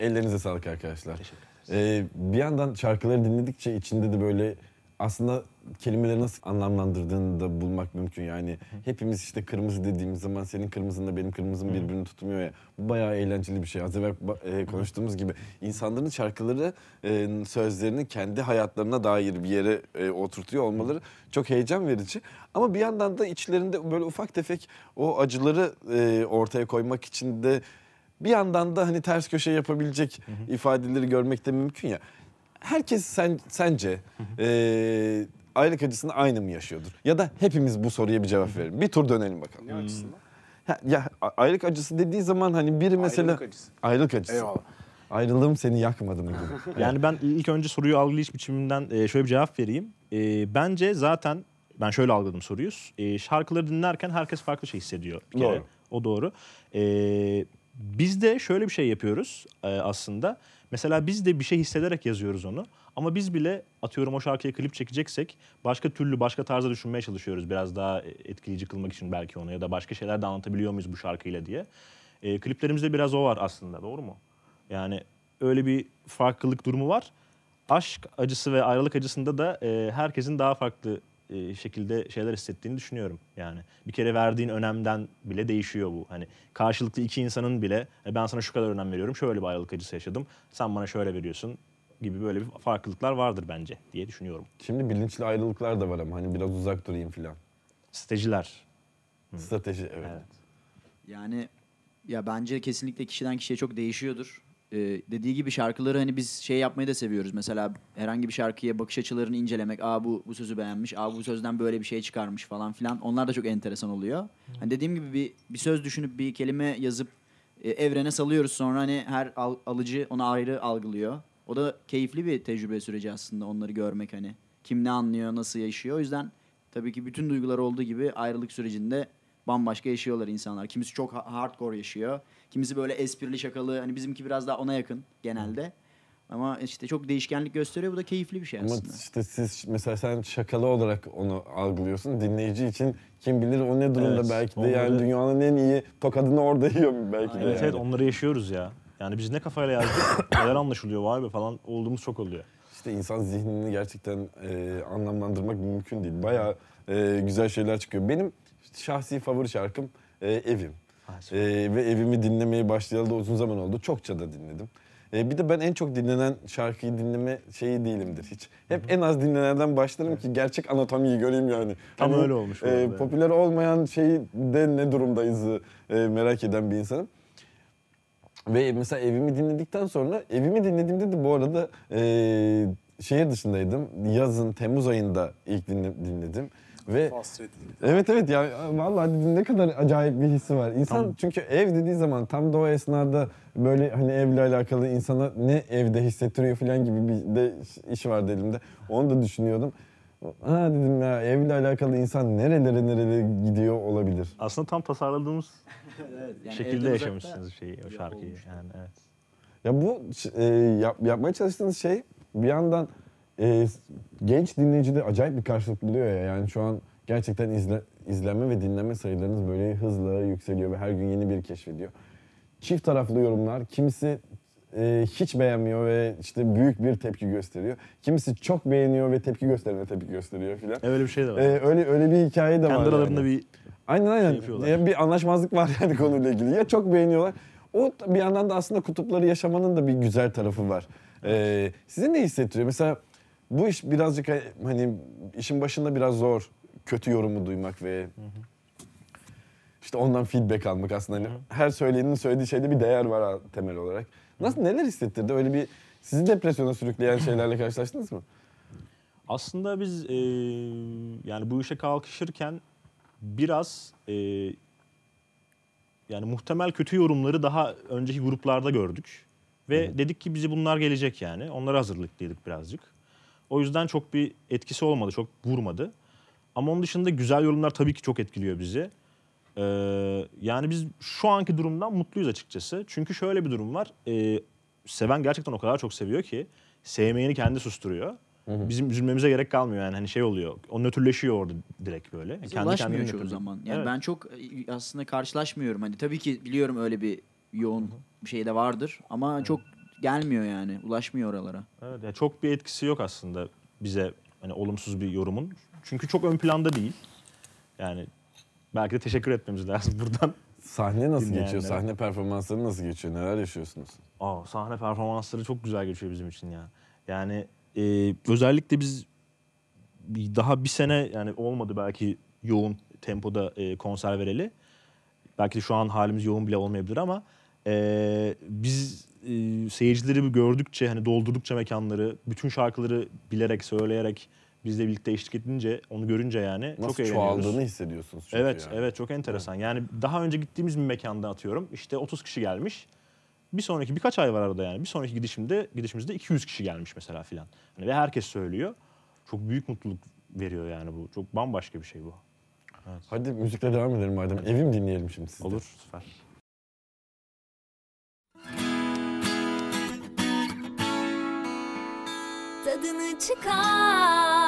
Ellerinize sağlık arkadaşlar. Ee, bir yandan şarkıları dinledikçe içinde de böyle aslında kelimeleri nasıl anlamlandırdığını da bulmak mümkün. Yani hepimiz işte kırmızı dediğimiz zaman senin kırmızınla benim kırmızım birbirini tutmuyor ya. Bu bayağı eğlenceli bir şey. Az evvel e, konuştuğumuz gibi insanların şarkıları e, sözlerini kendi hayatlarına dair bir yere e, oturtuyor olmaları çok heyecan verici. Ama bir yandan da içlerinde böyle ufak tefek o acıları e, ortaya koymak için de bir yandan da hani ters köşe yapabilecek hı hı. ifadeleri görmek de mümkün ya. Herkes sen, sence e, aylık acısını aynı mı yaşıyordur? Ya da hepimiz bu soruya bir cevap verelim. Bir tur dönelim bakalım. Ne hmm. açısından? Ya, ya aylık acısı dediği zaman hani biri mesela... Aylık acısı. Aylık acısı. Eyvallah. Ayrılığım seni yakmadı mı yani ben ilk önce soruyu algılayış biçiminden e, şöyle bir cevap vereyim. E, bence zaten ben şöyle algıladım soruyu. E, şarkıları dinlerken herkes farklı şey hissediyor bir kere. Doğru. O doğru. E, biz de şöyle bir şey yapıyoruz e, aslında. Mesela biz de bir şey hissederek yazıyoruz onu. Ama biz bile atıyorum o şarkıya klip çekeceksek başka türlü başka tarzda düşünmeye çalışıyoruz. Biraz daha etkileyici kılmak için belki onu ya da başka şeyler de anlatabiliyor muyuz bu şarkıyla diye. E, kliplerimizde biraz o var aslında doğru mu? Yani öyle bir farklılık durumu var. Aşk acısı ve ayrılık acısında da e, herkesin daha farklı e, şekilde şeyler hissettiğini düşünüyorum. Yani bir kere verdiğin önemden bile değişiyor bu. Hani karşılıklı iki insanın bile e, ben sana şu kadar önem veriyorum, şöyle bir ayrılık acısı yaşadım, sen bana şöyle veriyorsun gibi böyle bir farklılıklar vardır bence diye düşünüyorum. Şimdi bilinçli ayrılıklar da var ama hani biraz uzak durayım filan. Stratejiler. Strateji evet. evet. Yani ya bence kesinlikle kişiden kişiye çok değişiyordur e, dediği gibi şarkıları hani biz şey yapmayı da seviyoruz. Mesela herhangi bir şarkıya bakış açılarını incelemek. Aa bu bu sözü beğenmiş. Aa bu sözden böyle bir şey çıkarmış falan filan. Onlar da çok enteresan oluyor. Hani dediğim gibi bir, bir söz düşünüp bir kelime yazıp e, evrene salıyoruz. Sonra hani her al, alıcı onu ayrı algılıyor. O da keyifli bir tecrübe süreci aslında onları görmek hani. Kim ne anlıyor, nasıl yaşıyor. O yüzden tabii ki bütün duygular olduğu gibi ayrılık sürecinde bambaşka yaşıyorlar insanlar. Kimisi çok hardcore yaşıyor. Kimisi böyle esprili şakalı. Hani bizimki biraz daha ona yakın genelde. Ama işte çok değişkenlik gösteriyor. Bu da keyifli bir şey aslında. Ama işte siz mesela sen şakalı olarak onu algılıyorsun. Dinleyici için kim bilir o ne durumda evet, belki de onları... yani dünyanın en iyi tokadını orada yiyor belki Aynen. de. Evet yani. evet onları yaşıyoruz ya. Yani biz ne kafayla yazdık, neler anlaşılıyor vay be falan olduğumuz çok oluyor. İşte insan zihnini gerçekten e, anlamlandırmak mümkün değil. Baya e, güzel şeyler çıkıyor. Benim şahsi favori şarkım e, Evim. E, ve Evim'i dinlemeye başlayalı da uzun zaman oldu. Çokça da dinledim. E, bir de ben en çok dinlenen şarkıyı dinleme şeyi değilimdir hiç. Hep Hı-hı. en az dinlenenden başlarım evet. ki gerçek anatomiyi göreyim yani. Tam hani, öyle olmuş. E, popüler olmayan de ne durumdayız e, merak eden bir insanım. Ve mesela evimi dinledikten sonra evimi dinlediğimde de bu arada e, şehir dışındaydım. Yazın Temmuz ayında ilk dinledim. Ve şey evet evet ya vallahi hani ne kadar acayip bir hissi var. İnsan tamam. çünkü ev dediği zaman tam da o esnada böyle hani evle alakalı insana ne evde hissettiriyor falan gibi bir de iş var elimde. Onu da düşünüyordum. Ha dedim ya evle alakalı insan nerelere nerelere gidiyor olabilir. Aslında tam tasarladığımız yani şekilde yaşamışsınız şeyi, o şarkıyı. Yani, evet. Ya bu e, yap, yapmaya çalıştığınız şey bir yandan e, genç de acayip bir karşılık buluyor ya. Yani şu an gerçekten izle, izlenme ve dinleme sayılarınız böyle hızla yükseliyor ve her gün yeni bir keşfediyor. Çift taraflı yorumlar. Kimisi e, hiç beğenmiyor ve işte büyük bir tepki gösteriyor. Kimisi çok beğeniyor ve tepki gösterene tepki gösteriyor filan. Evet öyle bir şey de var. E, öyle öyle bir hikaye de Kendi var. Kendi aralarında yani. bir Aynen aynen. Şey yani bir anlaşmazlık var yani konuyla ilgili. Ya çok beğeniyorlar. O bir yandan da aslında kutupları yaşamanın da bir güzel tarafı var. Ee, size ne hissettiriyor? Mesela bu iş birazcık e, hani işin başında biraz zor kötü yorumu duymak ve işte ondan feedback almak aslında. Hani Her söyleyenin söylediği şeyde bir değer var temel olarak. Nasıl neler hissettirdi? Öyle bir sizi depresyona sürükleyen şeylerle karşılaştınız mı? Aslında biz e, yani bu işe kalkışırken biraz e, yani muhtemel kötü yorumları daha önceki gruplarda gördük. Ve Hı. dedik ki bizi bunlar gelecek yani. Onlara hazırlık hazırlıklıydık birazcık. O yüzden çok bir etkisi olmadı, çok vurmadı. Ama onun dışında güzel yorumlar tabii ki çok etkiliyor bizi. Ee, yani biz şu anki durumdan mutluyuz açıkçası. Çünkü şöyle bir durum var. Ee, seven gerçekten o kadar çok seviyor ki sevmeyeni kendi susturuyor. Bizim üzülmemize gerek kalmıyor yani hani şey oluyor. O nötrleşiyor orada direkt böyle. Yani kendi Ulaşmıyor çoğu zaman. Yani evet. ben çok e, aslında karşılaşmıyorum. Hani tabii ki biliyorum öyle bir yoğun bir şey de vardır ama çok gelmiyor yani. Ulaşmıyor oralara. Evet yani çok bir etkisi yok aslında bize hani olumsuz bir yorumun. Çünkü çok ön planda değil. Yani belki de teşekkür etmemiz lazım buradan. Sahne nasıl geçiyor? Sahne performansları nasıl geçiyor? Neler yaşıyorsunuz? Aa, sahne performansları çok güzel geçiyor bizim için ya. Yani e, özellikle biz daha bir sene yani olmadı belki yoğun tempoda e, konser vereli. Belki de şu an halimiz yoğun bile olmayabilir ama ee, biz e, seyircileri gördükçe hani doldurdukça mekanları bütün şarkıları bilerek söyleyerek bizle birlikte eşlik edince onu görünce yani Nasıl çok eğleniyoruz. çoğaldığını hissediyorsunuz çünkü Evet yani. evet çok enteresan. Yani daha önce gittiğimiz bir mekanda atıyorum işte 30 kişi gelmiş. Bir sonraki birkaç ay var arada yani. Bir sonraki gidişimde gidişimizde 200 kişi gelmiş mesela filan. Hani ve herkes söylüyor. Çok büyük mutluluk veriyor yani bu. Çok bambaşka bir şey bu. Evet. Hadi müzikle devam edelim madem. Evim dinleyelim şimdi sizde. Olur süper. tadını çıkar.